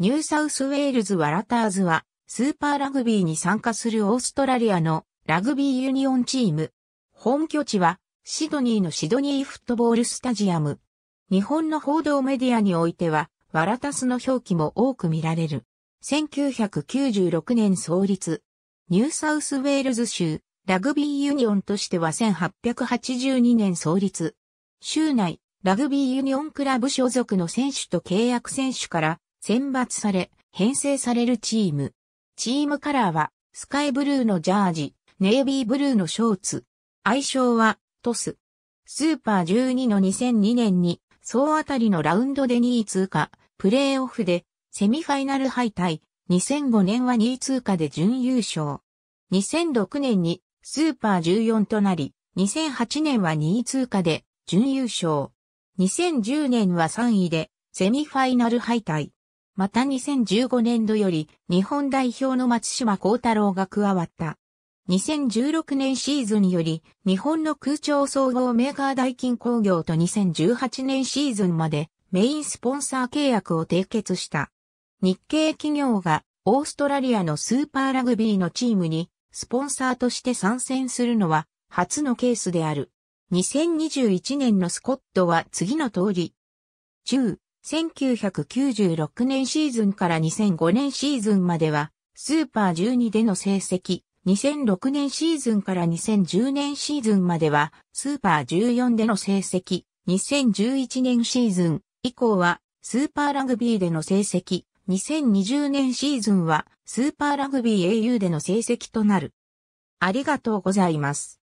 ニューサウスウェールズ・ワラターズは、スーパーラグビーに参加するオーストラリアのラグビーユニオンチーム。本拠地は、シドニーのシドニーフットボールスタジアム。日本の報道メディアにおいては、ワラタスの表記も多く見られる。1996年創立。ニューサウスウェールズ州、ラグビーユニオンとしては1882年創立。州内、ラグビーユニオンクラブ所属の選手と契約選手から選抜され、編成されるチーム。チームカラーは、スカイブルーのジャージ、ネイビーブルーのショーツ。愛称は、トス。スーパー12の2002年に、総当たりのラウンドで2位通過、プレーオフで、セミファイナル敗退、2005年は2位通過で準優勝。2006年に、スーパー14となり、2008年は2位通過で、準優勝。2010年は3位で、セミファイナル敗退。また2015年度より日本代表の松島幸太郎が加わった。2016年シーズンより日本の空調総合メーカー代金工業と2018年シーズンまでメインスポンサー契約を締結した。日系企業がオーストラリアのスーパーラグビーのチームにスポンサーとして参戦するのは初のケースである。2021年のスコットは次の通り。中、1996年シーズンから2005年シーズンまでは、スーパー12での成績、2006年シーズンから2010年シーズンまでは、スーパー14での成績、2011年シーズン以降は、スーパーラグビーでの成績、2020年シーズンは、スーパーラグビー au での成績となる。ありがとうございます。